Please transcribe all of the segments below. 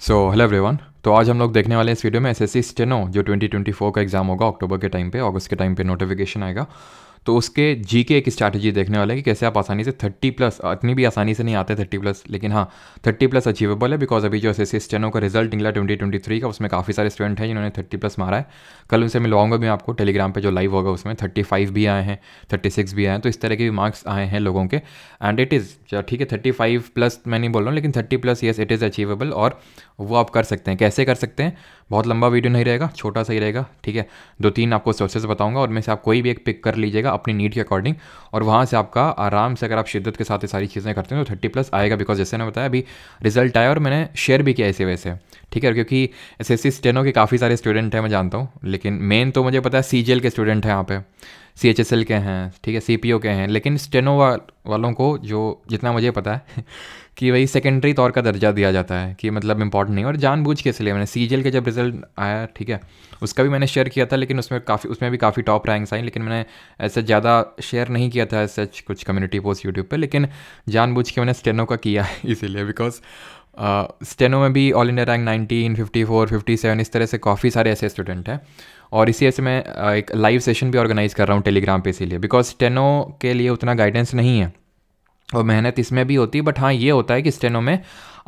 So hello everyone. तो आज हम लोग देखने वाले इस वीडियो में एस एस सी स्टेनो जो 2024 का एग्ज़ाम होगा अक्टूबर के टाइम पे अगस्त के टाइम पे नोटिफिकेशन आएगा तो उसके जी के एक स्ट्रैटेजी देखने वाले कि कैसे आप आसानी से 30 प्लस इतनी भी आसानी से नहीं आते 30 प्लस लेकिन हाँ 30 प्लस अचीवेबल है बिकॉज अभी जो एस एस स्टेनो का रिजल्ट निकला 2023 का उसमें काफ़ी सारे स्टूडेंट हैं जिन्होंने 30 प्लस मारा है कल उनसे मिलवाऊंगा भी आपको टेलीग्राम पर जो लाइव होगा उसमें 35 भी आए हैं 36 भी आए हैं तो इस तरह के भी मार्क्स आए हैं लोगों के एंड इट इज़ ठीक है थर्टी प्लस मैं नहीं बोल रहा हूँ लेकिन thirty plus yes it is achievable और वो आप कर सकते हैं कैसे कर सकते हैं बहुत लंबा वीडियो नहीं रहेगा छोटा सा ही रहेगा ठीक है दो तीन आपको सोर्सेज बताऊंगा और मैं से आप कोई भी एक पिक कर लीजिएगा अपनी नीड के अकॉर्डिंग और वहाँ से आपका आराम से अगर आप शिद्दत के साथ ये सारी चीज़ें करते हैं तो थर्टी प्लस आएगा बिकॉज जैसे मैंने बताया अभी रिजल्ट आया और मैंने शेयर भी किया ऐसे वैसे ठीक है क्योंकि एस एस सी स्टेनो के काफ़ी सारे स्टूडेंट हैं मैं जानता हूँ लेकिन मेन तो मुझे पता है सी के स्टूडेंट हैं यहाँ पर सी एच एस एल के हैं ठीक है सी पी ओ के हैं लेकिन स्टेनो वालों को जो जितना मुझे पता है कि वही सेकेंडरी तौर का दर्जा दिया जाता है कि मतलब इंपॉर्टेंट नहीं और जानबूझ के इसलिए मैंने सी का जब रिजल्ट आया ठीक है उसका भी मैंने शेयर किया था लेकिन उसमें काफ़ी उसमें भी काफ़ी टॉप रैंक्स आई लेकिन मैंने ऐसे ज़्यादा शेयर नहीं किया था ऐसे कुछ कम्युनिटी पोस्ट यूट्यूब पर लेकिन जानबूझ के मैंने स्टेनो का किया है इसीलिए बिकॉज स्टेनो में भी all India rank nineteen fifty four fifty seven इस तरह से काफ़ी सारे ऐसे स्टूडेंट हैं और इसी ऐसे मैं एक लाइव सेशन भी ऑर्गेनाइज़ कर रहा हूँ टेलीग्राम पे इसीलिए बिकॉज स्टेनो के लिए उतना गाइडेंस नहीं है और मेहनत इसमें भी होती है बट हाँ ये होता है कि स्टेनो में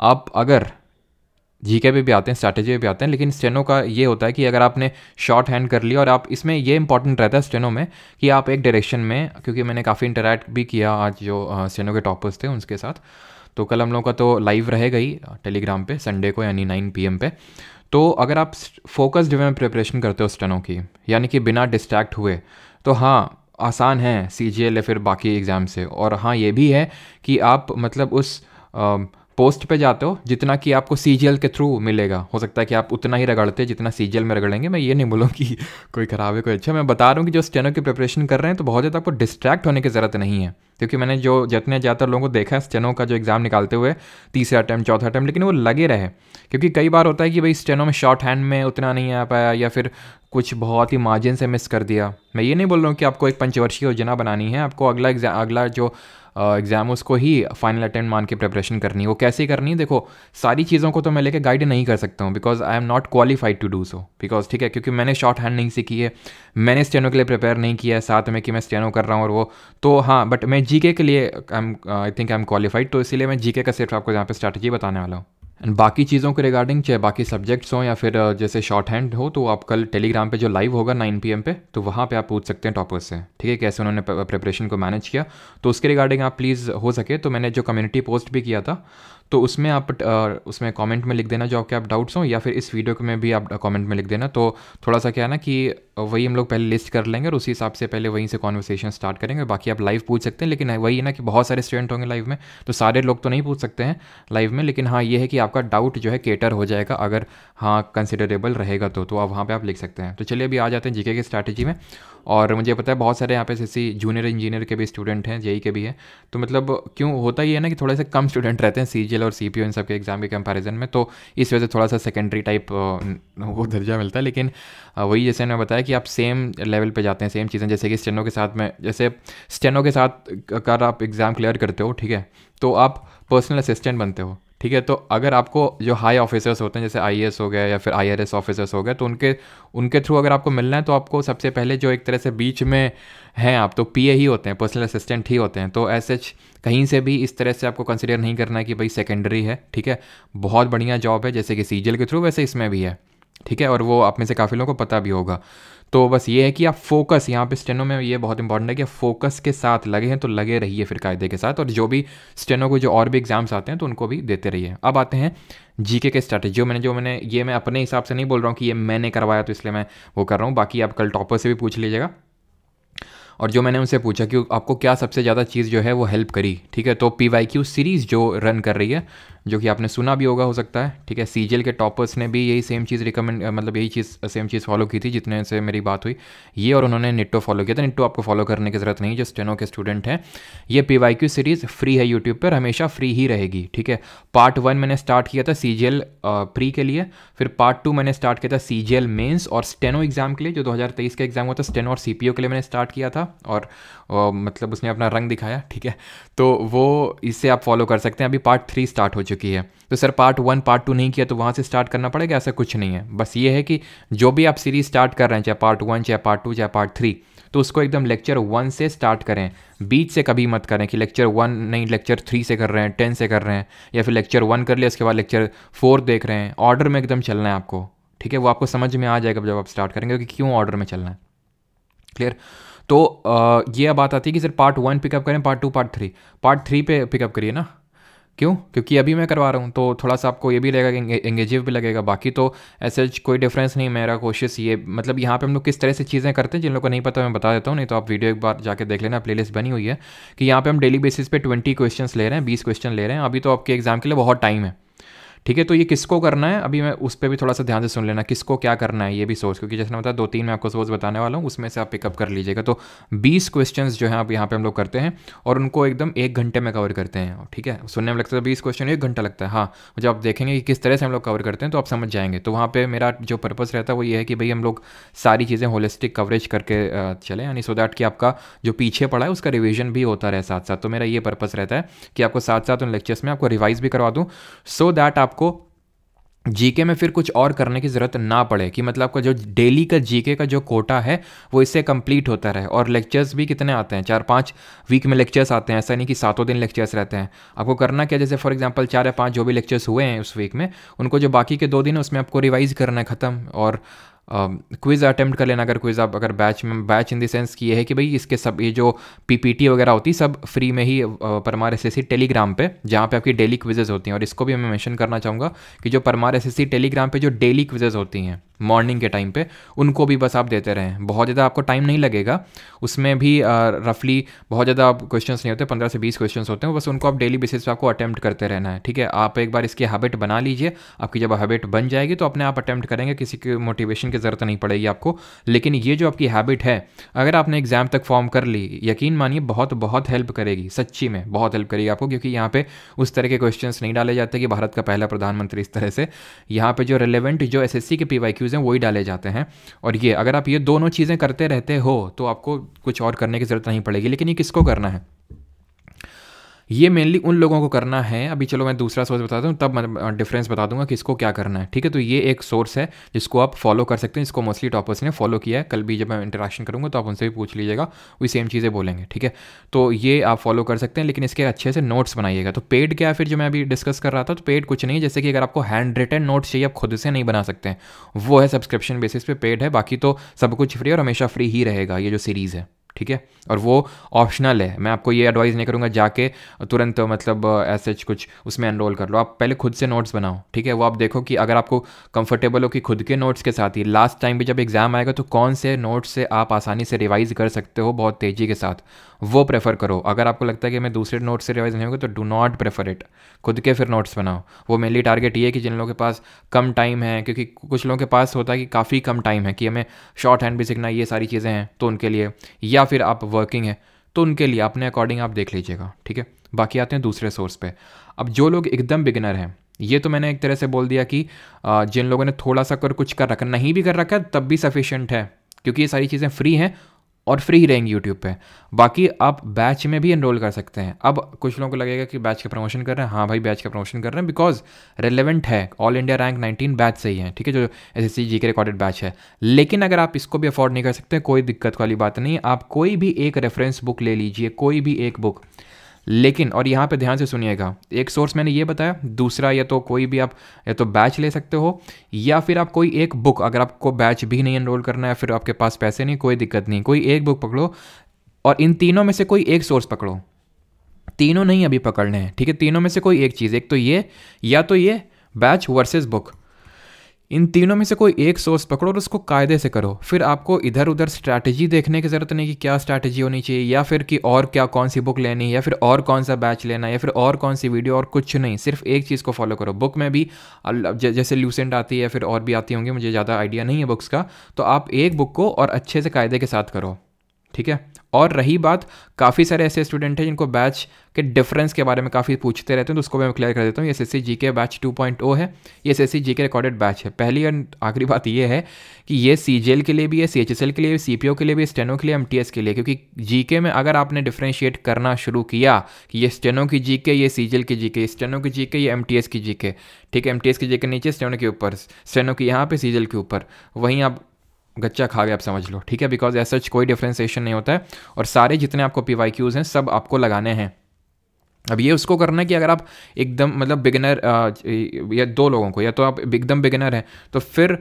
आप अगर जी के पे भी आते हैं स्ट्रैटेजी पे भी आते हैं लेकिन स्टेनो का ये होता है कि अगर आपने शॉर्ट हैंड कर लिया और आप इसमें ये इंपॉर्टेंट रहता है स्टेनो में कि आप एक डायरेक्शन में क्योंकि मैंने काफ़ी इंटरेक्ट भी किया आज जो स्टेनो के टॉपर्स थे उनके साथ तो कल हम लोगों का तो लाइव रहेगा ही टेलीग्राम पे संडे को यानी नाइन पी पे तो अगर आप फोकस्ड वे में प्रिपरेशन करते हो स्टेनो की यानी कि बिना डिस्ट्रैक्ट हुए तो हाँ आसान है सी जी एल या फिर बाकी एग्ज़ाम से और हाँ ये भी है कि आप मतलब उस आ, पोस्ट पे जाते हो जितना कि आपको सी जी एल के थ्रू मिलेगा हो सकता है कि आप उतना ही रगड़ते जितना सी जी एल में रगड़ेंगे मैं ये नहीं बोलूँ कि कोई ख़राब है कोई अच्छा मैं बता रहा हूँ कि जो स्टेनो की प्रिपरेशन कर रहे हैं तो बहुत ज़्यादा आपको डिस्ट्रैक्ट होने की ज़रूरत नहीं है क्योंकि मैंने जो जितने ज़्यादातर लोगों को देखा है स्टेनो का जो एग्ज़ाम निकालते हुए तीसरा अटैम्प्ट चौथा अटैम्प्ट लेकिन वो लगे रहे क्योंकि कई बार होता है कि भाई स्टेनो में शॉर्ट हैंड में उतना नहीं आ पाया या फिर कुछ बहुत ही मार्जिन से मिस कर दिया मैं ये नहीं बोल रहा हूँ कि आपको एक पंचवर्षीय योजना बनानी है आपको अगला एग्जाम अगला जो एग्ज़ाम उसको ही फाइनल अटेंड मान के प्रिपरेशन करनी है वो कैसे करनी देखो सारी चीज़ों को तो मैं लेके गाइड नहीं कर सकता हूँ because I am not qualified to do so because ठीक है क्योंकि मैंने शॉर्ट हैंड नहीं सीखी है मैंने स्टेनो के लिए प्रिपेयर नहीं किया है साथ में कि मैं स्टेनो कर रहा हूँ और वो तो हाँ बट मैं जी के लिए I am I think I am qualified तो इसीलिए मैं जी का सिर्फ आपको यहाँ पर स्ट्रैटेजी बताने वाला हूँ एंड बाकी चीज़ों के रिगार्डिंग चाहे बाकी सब्जेक्ट्स हों या फिर uh, जैसे शॉर्ट हैंड हो तो आप कल टेलीग्राम पे जो लाइव होगा 9 पीएम पे तो वहाँ पे आप पूछ सकते हैं टॉपर्स से ठीक है कैसे उन्होंने प्रिपरेशन को मैनेज किया तो उसके रिगार्डिंग आप प्लीज़ हो सके तो मैंने जो कम्युनिटी पोस्ट भी किया था तो उसमें आप उसमें कमेंट में लिख देना जो आपके आप डाउट्स हों या फिर इस वीडियो में भी आप कमेंट में लिख देना तो थोड़ा सा क्या है ना कि वही हम लोग पहले लिस्ट कर लेंगे और उसी हिसाब से पहले वहीं से कॉन्वर्सेशन स्टार्ट करेंगे बाकी आप लाइव पूछ सकते हैं लेकिन वही है ना कि बहुत सारे स्टूडेंट होंगे लाइव में तो सारे लोग तो नहीं पूछ सकते हैं लाइव में लेकिन हाँ ये है कि आपका डाउट जो है केटर हो जाएगा अगर हाँ कंसिडरेबल रहेगा तो तो आप वहाँ पर आप लिख सकते हैं तो चलिए अभी आ जाते हैं जीके की स्ट्रैटेजी में और मुझे पता है बहुत सारे यहाँ पे जैसे जूनियर इंजीनियर के भी स्टूडेंट हैं जेई e के भी हैं तो मतलब क्यों होता ही है ना कि थोड़े से कम स्टूडेंट रहते हैं सी एल और सी पी इन सब के एग्ज़ाम के कंपैरिजन में तो इस वजह से थोड़ा सा सेकेंडरी टाइप वो दर्जा मिलता है लेकिन वही जैसे मैंने बताया कि आप सेम लेवल पर जाते हैं सेम चीज़ें जैसे कि स्टेनो के साथ में जैसे स्टेनो के साथ अगर आप एग्ज़ाम क्लियर करते हो ठीक है तो आप पर्सनल असिस्टेंट बनते हो ठीक है तो अगर आपको जो हाई ऑफिसर्स होते हैं जैसे आई हो गए या फिर आई ऑफिसर्स हो गए तो उनके उनके थ्रू अगर आपको मिलना है तो आपको सबसे पहले जो एक तरह से बीच में हैं आप तो पीए ही होते हैं पर्सनल असिस्टेंट ही होते हैं तो एस एच कहीं से भी इस तरह से आपको कंसिडर नहीं करना है कि भाई सेकेंडरी है ठीक है बहुत बढ़िया जॉब है जैसे कि सीजल के थ्रू वैसे इसमें भी है ठीक है और वो आप में से काफ़ी लोगों को पता भी होगा तो बस ये है कि आप फोकस यहाँ पे स्टेनो में ये बहुत इंपॉर्टेंट है कि आप फोकस के साथ लगे हैं तो लगे रहिए फिर कायदे के साथ और जो भी स्टेनो को जो और भी एग्जाम्स आते हैं तो उनको भी देते रहिए अब आते हैं जीके के स्ट्रैटेजी जो मैंने जो मैंने ये मैं अपने हिसाब से नहीं बोल रहा हूँ कि ये मैंने करवाया तो इसलिए मैं वो कर रहा हूँ बाकी आप कल टॉपर से भी पूछ लीजिएगा और जो मैंने उनसे पूछा कि आपको क्या सबसे ज़्यादा चीज़ जो है वो हेल्प करी ठीक है तो पी वाई क्यू सीरीज़ जो रन कर रही है जो कि आपने सुना भी होगा हो सकता है ठीक है सी के टॉपर्स ने भी यही सेम चीज़ रिकमेंड मतलब यही चीज़ सेम चीज़ फॉलो की थी जितने से मेरी बात हुई ये और उन्होंने निट्टो फॉलो किया था निट्टो आपको फॉलो करने की ज़रूरत नहीं जो स्टेनो के स्टूडेंट हैं ये पी सीरीज़ फ्री है यूट्यूब पर हमेशा फ्री ही रहेगी ठीक है पार्ट वन मैंने स्टार्ट किया था सी प्री के लिए फिर पार्ट टू मैंने स्टार्ट किया था सी जी मेन्स और स्टेनो एग्जाम के लिए जो तेईस का एग्जाम हुआ था स्टेनो और सी के लिए मैंने स्टार्ट किया था और मतलब उसने अपना रंग दिखाया ठीक है तो वो इससे आप फॉलो कर सकते हैं अभी पार्ट थ्री स्टार्ट हो चुकी है तो sir part one part two नहीं किया तो वहाँ से स्टार्ट करना पड़ेगा ऐसा कुछ नहीं है बस ये है कि जो भी आप सीरीज स्टार्ट कर रहे हैं चाहे पार्ट वन चाहे पार्ट टू चाहे पार्ट थ्री तो उसको एकदम लेक्चर वन से स्टार्ट करें बीच से कभी मत करें कि लेक्चर वन नहीं लेक्चर थ्री से कर रहे हैं टेन से कर रहे हैं या फिर लेक्चर वन कर लिया उसके बाद लेक्चर फोर देख रहे हैं ऑर्डर में एकदम चलना है आपको ठीक है वो आपको समझ में आ जाएगा जब आप स्टार्ट करेंगे कि क्यों ऑर्डर में चलना है क्लियर तो ये बात आती है कि सर पार्ट वन पिकअप करें part two part three part three पे पिकअप करिए ना क्यों क्योंकि अभी मैं करवा रहा हूँ तो थोड़ा सा आपको ये भी रहेगा कि एंगेजिव भी लगेगा बाकी तो ऐसे कोई डिफरेंस नहीं मेरा कोशिश ये मतलब यहाँ पे हम लोग किस तरह से चीज़ें करते हैं जिन लोगों को नहीं पता मैं बता देता हूँ नहीं तो आप वीडियो एक बार जाके देख लेना प्ले बनी हुई है कि यहाँ पे हम डेली बेसिस पे ट्वेंटी क्वेश्चन ले रहे हैं बीस क्वेश्चन ले रहे हैं अभी तो आपके एग्जाम के लिए बहुत टाइम है ठीक है तो ये किसको करना है अभी मैं उस पर भी थोड़ा सा ध्यान से सुन लेना किसको क्या करना है ये भी सोच क्योंकि जैसे मैं बताया दो तीन मैं आपको सोच बताने वाला हूँ उसमें से आप पिकअप कर लीजिएगा तो बीस क्वेश्चन जो है आप यहाँ पर हम लोग करते हैं और उनको एकदम एक घंटे में कवर करते हैं ठीक है सुनने में लगता है तो बीस क्वेश्चन एक घंटा लगता है हाँ जब आप देखेंगे कि किस तरह से हम लोग कवर करते हैं तो आप समझ जाएंगे तो वहाँ पर मेरा जो पर्पज़ रहता है वो ये है कि भाई हम लोग सारी चीज़ें होलिस्टिक कवरेज करके चले यानी सो दैट कि आपका जो पीछे पड़ा है उसका रिविजन भी होता रहे साथ साथ तो मेरा ये पर्पज़ रहता है कि आपको साथ साथ उन लेक्चर्स में आपको रिवाइज भी करवा दूँ सो दैट आप आपको जीके में फिर कुछ और करने की ज़रूरत ना पड़े कि मतलब आपका जो डेली का जीके का जो कोटा है वो इससे कंप्लीट होता रहे और लेक्चर्स भी कितने आते हैं चार पाँच वीक में लेक्चर्स आते हैं ऐसा नहीं कि सातों दिन लेक्चर्स रहते हैं आपको करना क्या जैसे फॉर एग्जांपल चार या पाँच जो भी लेक्चर्स हुए हैं उस वीक में उनको जो बाकी के दो दिन उसमें आपको रिवाइज़ करना है ख़त्म और क्विज़ um, अटैम्प्ट कर लेना अगर क्विज़ आप अगर बैच में बैच इन देंस सेंस ये है कि भाई इसके सब ये जो पीपीटी वगैरह होती सब फ्री में ही परमार एस टेलीग्राम पे जहाँ पे आपकी डेली क्विजेज होती हैं और इसको भी मैं मेंशन करना चाहूँगा कि जो परमार एस टेलीग्राम पे जो डेली क्विजेज होती हैं मॉर्निंग के टाइम पे उनको भी बस आप देते रहें बहुत ज़्यादा आपको टाइम नहीं लगेगा उसमें भी रफली बहुत ज़्यादा आप क्वेश्चन नहीं होते पंद्रह से बीस क्वेश्चन होते हैं बस उनको आप डेली बेसिस पर आपको अटैम्प्ट करते रहना है ठीक है आप एक बार इसकी हैबिट बना लीजिए आपकी जब हैबिट बन जाएगी तो अपने आप अटैम्प्ट करेंगे किसी के मोटिवेशन की ज़रूरत नहीं पड़ेगी आपको लेकिन ये जो आपकी हैबिट है अगर आपने एग्ज़ाम तक फॉर्म कर ली यकीन मानिए बहुत बहुत हेल्प करेगी सच्ची में बहुत हेल्प करेगी आपको क्योंकि यहाँ पे उस तरह के क्वेश्चन नहीं डाले जाते कि भारत का पहला प्रधानमंत्री इस तरह से यहाँ पे जो रिलेवेंट जो एस के पी चीज़ें वही डाले जाते हैं और ये अगर आप ये दोनों चीज़ें करते रहते हो तो आपको कुछ और करने की ज़रूरत नहीं पड़ेगी लेकिन ये किसको करना है ये मेनली उन लोगों को करना है अभी चलो मैं दूसरा सोर्स बताता हूँ तब मैं डिफरेंस बता दूंगा कि इसको क्या करना है ठीक है तो ये एक सोर्स है जिसको आप फॉलो कर सकते हैं इसको मोस्टली टॉपर्स ने फॉलो किया है कल भी जब मैं इंटरेक्शन करूँगा तो आप उनसे भी पूछ लीजिएगा वही सेम चीज़ें बोलेंगे ठीक है तो ये आप फॉलो कर सकते हैं लेकिन इसके अच्छे से नोट्स बनाइएगा तो पेड क्या है फिर जो मैं अभी डिस्कस कर रहा था तो पेड कुछ नहीं जैसे कि अगर आपको हैंड रिटन नोट्स चाहिए आप खुद से नहीं बना सकते हैं वो है सब्सक्रिप्शन बेसिस पे पेड है बाकी तो सब कुछ फ्री और हमेशा फ्री ही रहेगा ये जो सीरीज़ है ठीक है और वो ऑप्शनल है मैं आपको ये एडवाइस नहीं करूँगा जाके तुरंत मतलब ऐसे uh, कुछ उसमें एनरोल कर लो आप पहले खुद से नोट्स बनाओ ठीक है वो आप देखो कि अगर आपको कंफर्टेबल हो कि खुद के नोट्स के साथ ही लास्ट टाइम भी जब एग्ज़ाम आएगा तो कौन से नोट्स से आप आसानी से रिवाइज़ कर सकते हो बहुत तेज़ी के साथ वो प्रेफर करो अगर आपको लगता है कि मैं दूसरे नोट्स से रिवाइज़ नहीं होगा तो डू नॉट प्रेफर इट खुद के फिर नोट्स बनाओ वो मेनली टारगेट ये है कि जिन लोगों के पास कम टाइम है क्योंकि कुछ लोगों के पास होता है कि काफ़ी कम टाइम है कि हमें शॉर्ट हैंड भी सीखना ये सारी चीज़ें हैं तो उनके लिए या फिर आप वर्किंग हैं तो उनके लिए अपने अकॉर्डिंग आप देख लीजिएगा ठीक है बाकी आते हैं दूसरे सोर्स पे अब जो लोग एकदम बिगिनर हैं ये तो मैंने एक तरह से बोल दिया कि जिन लोगों ने थोड़ा सा कर कुछ कर रखा नहीं भी कर रखा तब भी सफिशेंट है क्योंकि ये सारी चीज़ें फ्री हैं और फ्री रहेंगे यूट्यूब पे बाकी आप बैच में भी एनरोल कर सकते हैं अब कुछ लोगों को लगेगा कि बैच का प्रमोशन कर रहे हैं हाँ भाई बैच का प्रमोशन कर रहे हैं बिकॉज रिलेवेंट है ऑल इंडिया रैंक 19 बैच से ही है ठीक है जो एस एस जी के रिकॉर्डेड बैच है लेकिन अगर आप इसको भी अफोर्ड नहीं कर सकते कोई दिक्कत वाली बात नहीं आप कोई भी एक रेफरेंस बुक ले लीजिए कोई भी एक बुक लेकिन और यहाँ पे ध्यान से सुनिएगा एक सोर्स मैंने ये बताया दूसरा या तो कोई भी आप या तो बैच ले सकते हो या फिर आप कोई एक बुक अगर आपको बैच भी नहीं एनरोल करना है फिर आपके पास पैसे नहीं कोई दिक्कत नहीं कोई एक बुक पकड़ो और इन तीनों में से कोई एक सोर्स पकड़ो तीनों नहीं अभी पकड़ने हैं ठीक है तीनों में से कोई एक चीज़ एक तो ये या तो ये बैच वर्सेस बुक इन तीनों में से कोई एक सोर्स पकड़ो और उसको कायदे से करो फिर आपको इधर उधर स्ट्रैटेजी देखने की ज़रूरत नहीं कि क्या स्ट्रैटेजी होनी चाहिए या फिर कि और क्या कौन सी बुक लेनी है या फिर और कौन सा बैच लेना है या फिर और कौन सी वीडियो और कुछ नहीं सिर्फ एक चीज़ को फॉलो करो बुक में भी जैसे ल्यूसेंट आती है या फिर और भी आती होंगी मुझे ज़्यादा आइडिया नहीं है बुक्स का तो आप एक बुक को और अच्छे से कायदे के साथ करो ठीक है और रही बात काफ़ी सारे ऐसे स्टूडेंट हैं जिनको बैच के डिफरेंस के बारे में काफ़ी पूछते रहते हैं तो उसको मैं क्लियर कर देता हूँ ये एस सी जी के बैच टू पॉइंट ओ है ये एस सी जी के रिकॉर्डेड बैच है पहली और आखिरी बात ये है कि ये सी जी एल के लिए भी है सी एच एस एल के लिए सी पी ओ के लिए भी स्टेनो के लिए एम टी एस के लिए क्योंकि जी के में अगर आपने डिफ्रेंशिएट करना शुरू किया कि ये स्टेनो e की जी के ये सी जेल की जी के स्टेनो की जी के ये एम टी एस की जी के ठीक है एम टी एस की जी नीचे स्टेनो e के ऊपर स्टेनो e की यहाँ पर सी के ऊपर वहीं आप गच्चा खा गया आप समझ लो ठीक है बिकॉज एज सच कोई डिफ्रेंसिएशन नहीं होता है और सारे जितने आपको पी वाई क्यूज़ हैं सब आपको लगाने हैं अब ये उसको करना है कि अगर आप एकदम मतलब बिगिनर या दो लोगों को या तो आप एकदम बिगिनर हैं तो फिर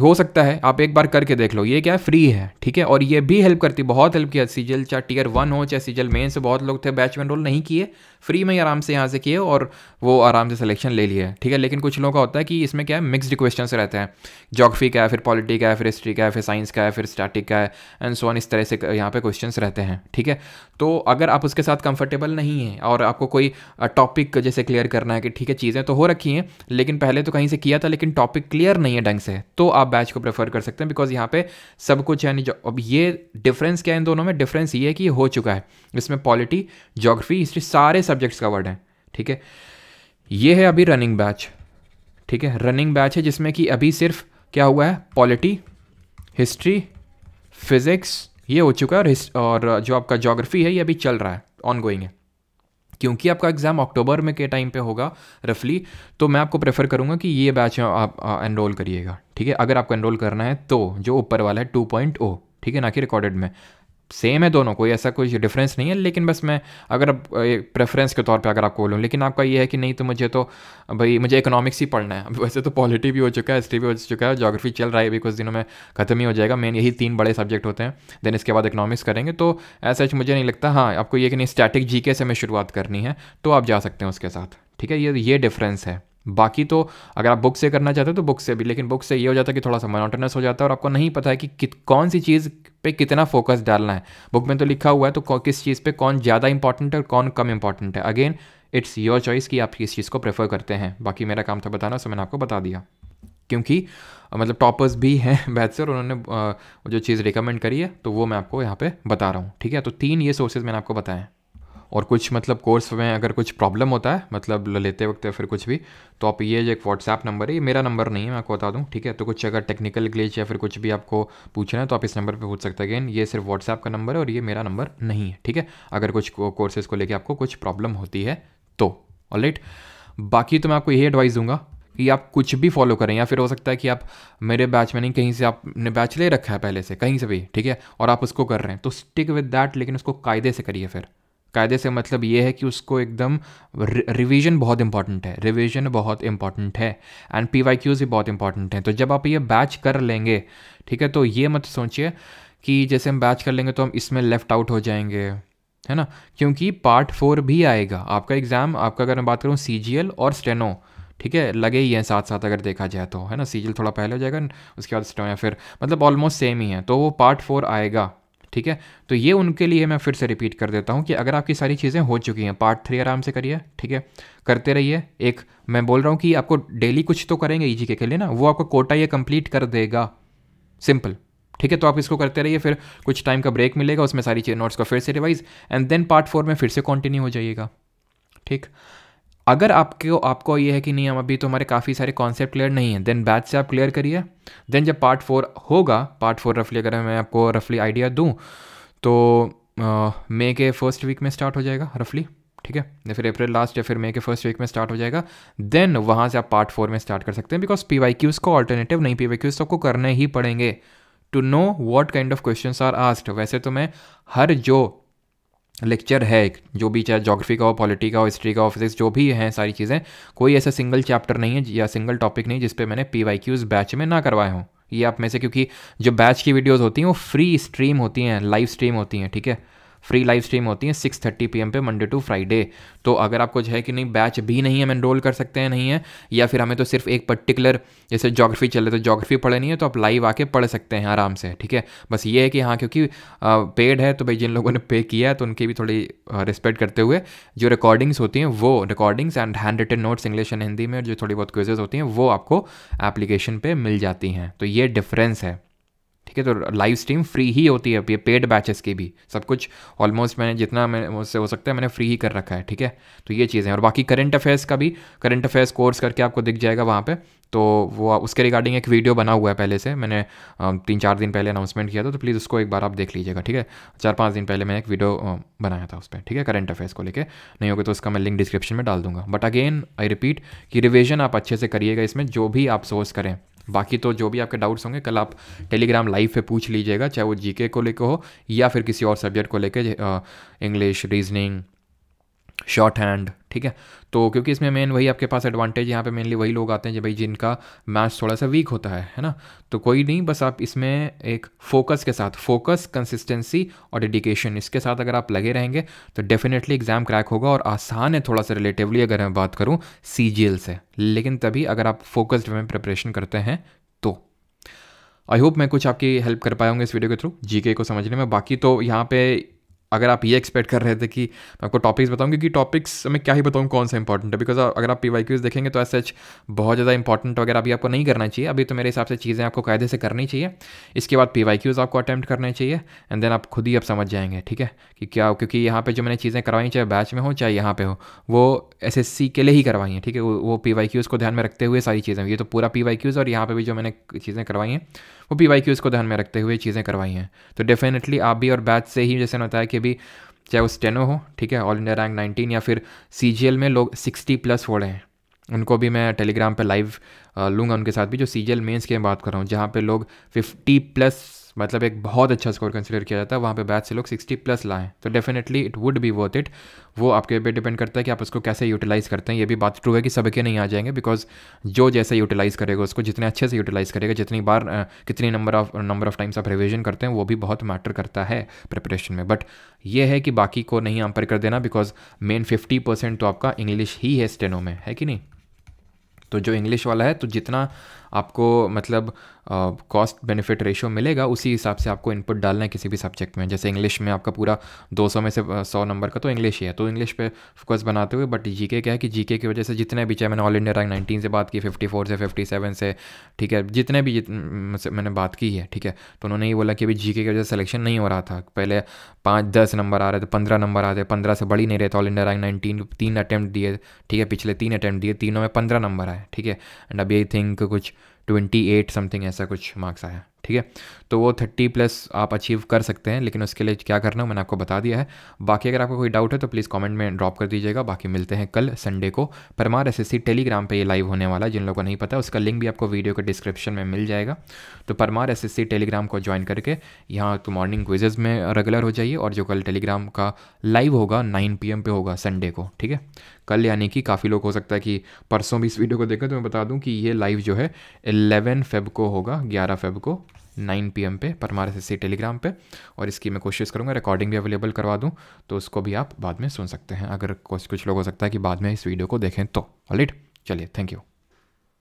हो सकता है आप एक बार करके देख लो ये क्या फ्री है ठीक है और ये भी हेल्प करती बहुत हेल्प किया सीजल चाहे टीयर वन हो चाहे सीजल मेन से बहुत लोग थे बैच में रोल नहीं किए फ्री में ही आराम से यहाँ से किए और वो आराम से सिलेक्शन ले लिए ठीक है लेकिन कुछ लोगों का होता है कि इसमें क्या है मिक्सड क्वेश्चन रहते हैं जोग्राफी का है फिर पॉलिटी का है फिर हिस्ट्री का है फिर साइंस का है फिर स्टैटिक का है एंड सोन इस तरह से यहाँ पे क्वेश्चन रहते हैं ठीक है तो अगर आप उसके साथ कंफर्टेबल नहीं हैं और आपको कोई टॉपिक जैसे क्लियर करना है कि ठीक है चीज़ें तो हो रखी हैं लेकिन पहले तो कहीं से किया था लेकिन टॉपिक क्लियर नहीं है ढंग से तो आप बैच को प्रेफर कर सकते हैं बिकॉज यहाँ पे सब कुछ यानी अब ये डिफरेंस क्या है इन दोनों में डिफरेंस ये है कि हो चुका है इसमें पॉलिटी जोग्राफी हिस्ट्री सारे सब्जेक्ट्स कवर्ड हैं ठीक है ये है अभी रनिंग बैच ठीक है रनिंग बैच है जिसमें कि अभी सिर्फ क्या हुआ है पॉलिटी हिस्ट्री फिजिक्स ये हो चुका है और जो आपका जोग्राफी है ये अभी चल रहा है ऑन है क्योंकि आपका एग्ज़ाम अक्टूबर में के टाइम पे होगा रफली तो मैं आपको प्रेफर करूँगा कि ये बैच आप एनरोल करिएगा ठीक है अगर आपको एनरोल करना है तो जो ऊपर वाला है टू oh, ठीक है ना कि रिकॉर्डेड में सेम है दोनों कोई ऐसा कोई डिफरेंस नहीं है लेकिन बस मैं अगर प्रेफरेंस के तौर पे अगर आपको बोलूँ लेकिन आपका ये है कि नहीं तो मुझे तो भाई मुझे इकोनॉमिक्स ही पढ़ना है वैसे तो पॉलिटी भी हो चुका है हिस्ट्री भी हो चुका है जोग्राफी चल रहा है अभी कुछ दिनों में खत्म ही हो जाएगा मेन यही तीन बड़े सब्जेक्ट होते हैं देन इसके बाद इकोनॉमिक्स करेंगे तो ऐसा मुझे नहीं लगता हाँ आपको ये कि नहीं स्टैटिक जी से हमें शुरुआत करनी है तो आप जा सकते हैं उसके साथ ठीक है ये ये डिफरेंस है बाकी तो अगर आप बुक से करना चाहते हो तो बुक से भी लेकिन बुक से ये हो जाता है कि थोड़ा सा मोनोटनस हो जाता है और आपको नहीं पता है कि कित कौन सी चीज़ पे कितना फोकस डालना है बुक में तो लिखा हुआ है तो किस चीज़ पे कौन ज़्यादा इंपॉर्टेंट है और कौन कम इंपॉर्टेंट है अगेन इट्स योर चॉइस कि आप किस चीज़ को प्रेफर करते हैं बाकी मेरा काम था बताना सो मैंने आपको बता दिया क्योंकि मतलब टॉपर्स भी हैं बैच से और उन्होंने जो चीज़ रिकमेंड करी है तो वो मैं आपको यहाँ पे बता रहा हूँ ठीक है तो तीन ये सोर्सेज मैंने आपको बताए हैं और कुछ मतलब कोर्स में अगर कुछ प्रॉब्लम होता है मतलब लेते वक्त या फिर कुछ भी तो आप ये एक व्हाट्सएप नंबर है ये मेरा नंबर नहीं है मैं आपको बता दूँ ठीक है तो कुछ अगर टेक्निकल ग्लिच या फिर कुछ भी आपको पूछना है तो आप इस नंबर पर पूछ सकते हैं अगेन ये सिर्फ व्हाट्सएप का नंबर है और ये मेरा नंबर नहीं है ठीक है अगर कुछ कोर्सेज को लेकर आपको कुछ प्रॉब्लम होती है तो ऑल बाकी तो मैं आपको यही एडवाइस दूंगा कि आप कुछ भी फॉलो करें या फिर हो सकता है कि आप मेरे बैच में नहीं कहीं से आपने बैच ले रखा है पहले से कहीं से भी ठीक है और आप उसको कर रहे हैं तो स्टिक विद दैट लेकिन उसको कायदे से करिए फिर कायदे से मतलब ये है कि उसको एकदम रिवीजन बहुत इंपॉर्टेंट है रिवीजन बहुत इंपॉर्टेंट है एंड पी वाई क्यूज़ भी बहुत इंपॉर्टेंट हैं तो जब आप ये बैच कर लेंगे ठीक है तो ये मत सोचिए कि जैसे हम बैच कर लेंगे तो हम इसमें लेफ़्ट आउट हो जाएंगे है ना क्योंकि पार्ट फोर भी आएगा आपका एग्ज़ाम आपका अगर मैं बात करूँ सी और स्टेनो ठीक है लगे ही हैं साथ साथ अगर देखा जाए तो है ना सीजल थोड़ा पहले हो जाएगा उसके बाद स्टो या फिर मतलब ऑलमोस्ट सेम ही है तो वो पार्ट फोर आएगा ठीक है तो ये उनके लिए मैं फिर से रिपीट कर देता हूँ कि अगर आपकी सारी चीज़ें हो चुकी हैं पार्ट थ्री आराम से करिए ठीक है करते रहिए एक मैं बोल रहा हूँ कि आपको डेली कुछ तो करेंगे ई e के लिए ना वो आपको कोटा ये कंप्लीट कर देगा सिंपल ठीक है तो आप इसको करते रहिए फिर कुछ टाइम का ब्रेक मिलेगा उसमें सारी चीज़ नोट्स का फिर से revise and then part four में फिर से कंटिन्यू हो जाइएगा ठीक अगर आपके आपको ये है कि नहीं हम अभी तो हमारे काफ़ी सारे कॉन्सेप्ट क्लियर नहीं है देन बैच से आप क्लियर करिए देन जब पार्ट फोर होगा पार्ट फोर रफली अगर मैं आपको रफली आइडिया दूँ तो मे के फर्स्ट वीक में स्टार्ट हो जाएगा रफली ठीक है या फिर अप्रैल लास्ट या फिर मे के फर्स्ट वीक में स्टार्ट हो जाएगा देन वहाँ से आप पार्ट फोर में स्टार्ट कर सकते हैं बिकॉज पी वाई क्यूज़ को ऑल्टरनेटिव नहीं पी वाई क्यूज़ सबको करने ही पड़ेंगे to know what kind of question are asked वैसे तो मैं हर जो लेक्चर है एक जो भी चाहे जोग्राफी का हो पॉलिटी का हो हिस्ट्री का हो फिजिक्स जो भी हैं सारी चीज़ें कोई ऐसा सिंगल चैप्टर नहीं है या सिंगल टॉपिक नहीं जिस पे मैंने पी वाई क्यूज़ बैच में ना करवाए हों ये आप में से क्योंकि जो बैच की वीडियोज़ होती हैं वो फ्री स्ट्रीम होती हैं लाइव स्ट्रीम होती हैं ठीक है फ्री लाइव स्ट्रीम होती है सिक्स थर्टी पी पे मंडे टू फ्राइडे तो अगर आपको जो है कि नहीं बैच भी नहीं हम एनरोल कर सकते हैं नहीं है या फिर हमें तो सिर्फ एक पर्टिकुलर जैसे जोग्राफी चल रही है तो जोग्राफी पढ़नी है तो आप लाइव आके पढ़ सकते हैं आराम से ठीक है बस ये है कि हाँ क्योंकि पेड है तो भाई जिन लोगों ने पे किया है तो उनकी भी थोड़ी रिस्पेक्ट करते हुए जो रिकॉर्डिंग्स होती हैं वो recordings and hand written notes English and Hindi में जो थोड़ी बहुत क्विजेज होती हैं वो आपको एप्लीकेशन पर मिल जाती हैं तो ये डिफरेंस है ठीक है तो लाइव स्ट्रीम फ्री ही होती है ये पेड बैचेस की भी सब कुछ ऑलमोस्ट मैंने जितना मैं मुझसे हो सकता है मैंने फ्री ही कर रखा है ठीक है तो ये चीज़ें और बाकी करंट अफेयर्स का भी करंट अफेयर्स कोर्स करके आपको दिख जाएगा वहाँ पर तो वो उसके रिगार्डिंग एक वीडियो बना हुआ है पहले से मैंने तीन चार दिन पहले अनाउंसमेंट किया था तो प्लीज़ उसको एक बार आप देख लीजिएगा ठीक है चार पाँच दिन पहले मैंने एक वीडियो बनाया था उस पर ठीक है करंट अफेयर्स को लेकर नहीं होगा तो उसका मैं लिंक डिस्क्रिप्शन में डाल दूंगा बट अगेन आई रिपीट कि रिविजन आप अच्छे से करिएगा इसमें जो भी आप सोर्स करें बाकी तो जो भी आपके डाउट्स होंगे कल आप टेलीग्राम लाइव पे पूछ लीजिएगा चाहे वो जीके को लेकर हो या फिर किसी और सब्जेक्ट को लेकर इंग्लिश रीजनिंग शॉर्ट हैंड ठीक है तो क्योंकि इसमें मेन वही आपके पास एडवांटेज यहाँ पे मेनली वही लोग आते हैं जो भाई जिनका मैथ्स थोड़ा सा वीक होता है है ना तो कोई नहीं बस आप इसमें एक फोकस के साथ फोकस कंसिस्टेंसी और डेडिकेशन इसके साथ अगर आप लगे रहेंगे तो डेफिनेटली एग्जाम क्रैक होगा और आसान है थोड़ा सा रिलेटिवली अगर मैं बात करूँ सी से लेकिन तभी अगर आप फोकस्ड में प्रिपरेशन करते हैं तो आई होप मैं कुछ आपकी हेल्प कर पाया हूँ इस वीडियो के थ्रू जीके को समझने में बाकी तो यहाँ पे अगर आप ये एक्सपेक्ट कर रहे थे कि मैं आपको टॉपिक्स बताऊँ क्योंकि टॉपिक्स मैं क्या ही बताऊँ कौन सा इंपॉर्टेंट है बिकॉज अगर आप पी वाई क्यूज देखेंगे तो ऐसे बहुत ज़्यादा इंपॉर्टेंट वगैरह अभी आपको नहीं करना चाहिए अभी तो मेरे हिसाब से चीज़ें आपको कायदे से करनी चाहिए इसके बाद पी वाई क्यूज़ आपको अटैम्प्ट करने चाहिए एंड देन आप खुद ही आप समझ जाएंगे ठीक है कि क्या क्योंकि यहाँ पर जो मैंने चीज़ें करवाई चाहे बैच में हो चाहे यहाँ पर हो वो एस एस सी के लिए ही करवाई हैं ठीक है वो पी वाई क्यूज़ को ध्यान में रखते हुए सारी चीज़ें ये तो पूरा पी वाई क्यूज़ और यहाँ पर भी जो मैंने चीज़ें करवाई हैं वो पी वाई क्यूज़ को ध्यान में रखते हुए चीज़ें करवाई हैं तो डेफिनेटली आप भी और बैच से ही जैसे है कि भी चाहे वो स्टेनो हो ठीक है ऑल इंडिया रैंक नाइनटीन या फिर सी जी एल में लोग सिक्सटी प्लस हो रहे हैं उनको भी मैं टेलीग्राम पर लाइव लूँगा उनके साथ भी जो सी जी एल मेन्स की मैं बात कर रहा हूँ जहाँ पर लोग फिफ्टी प्लस मतलब एक बहुत अच्छा स्कोर कंसिडर किया जाता है वहाँ पर बैच से लोग सिक्सटी प्लस लाएँ तो definitely it would be worth it वो आपके पे डिपेंड करता है कि आप उसको कैसे यूटिलाइज़ करते हैं ये भी बात ट्रू है कि सबके नहीं आ जाएंगे बिकॉज जो जैसे यूटिलाइज़ करेगा उसको जितने अच्छे से यूटिलाइज़ करेगा जितनी बार कितनी number of number of times आप रिविजन करते हैं वो भी बहुत मैटर करता है प्रिपरेशन में बट ये है कि बाकी को नहीं अंपर कर देना बिकॉज मेन फिफ्टी परसेंट तो आपका इंग्लिश ही है स्टेनो में है कि नहीं तो जो इंग्लिश वाला है तो जितना आपको मतलब कॉस्ट बेनिफिट रेशियो मिलेगा उसी हिसाब से आपको इनपुट डालना है किसी भी सब्जेक्ट में जैसे इंग्लिश में आपका पूरा 200 में से 100 नंबर का तो इंग्लिश ही है तो इंग्लिश पे फोकस बनाते हुए बट जीके क्या है कि जीके की वजह से जितने भी चाहे मैंने ऑल इंडिया रैंक नाइनटीन से बात की फिफ्टी फोर से फिफ्टी सेवन से ठीक है जितने भी जित, मैंने बात की है ठीक है तो उन्होंने ये बोला कि अभी जी की वजह से सलेक्शन नहीं हो रहा था पहले पाँच दस नंबर आ रहे थे पंद्रह नंबर आ रहे पंद्रह से बड़ी नहीं रहे थे ऑल इंडिया रैंक नाइनटीन तीन अटैम्प्ट दिए ठीक है पिछले तीन अटैम्प्ट दिए तीनों में पंद्रह नंबर आए ठीक है एंड अभी आई थिंक कुछ ट्वेंटी एट समथिंग ऐसा कुछ मार्क्स आया ठीक है तो वो थर्टी प्लस आप अचीव कर सकते हैं लेकिन उसके लिए क्या करना है मैंने आपको बता दिया है बाकी अगर आपको कोई डाउट है तो प्लीज़ कमेंट में ड्रॉप कर दीजिएगा बाकी मिलते हैं कल संडे को परमार एस टेलीग्राम पे ये लाइव होने वाला है जिन लोगों को नहीं पता उसका लिंक भी आपको वीडियो के डिस्क्रिप्शन में मिल जाएगा तो परमार एस टेलीग्राम को ज्वाइन करके यहाँ तो मॉर्निंग क्विजेज में रेगुलर हो जाइए और जो कल टेलीग्राम का लाइव होगा नाइन पी पे होगा संडे को ठीक है कल यानी कि काफ़ी लोग हो सकता है कि परसों भी इस वीडियो को देखें तो मैं बता दूं कि ये लाइव जो है 11 फेब को होगा 11 फेब को 9 पीएम पे परमार एस सी टेलीग्राम पे और इसकी मैं कोशिश करूँगा रिकॉर्डिंग भी अवेलेबल करवा दूँ तो उसको भी आप बाद में सुन सकते हैं अगर कुछ कुछ लोग हो सकता है कि बाद में इस वीडियो को देखें तो ऑलिट चलिए थैंक यू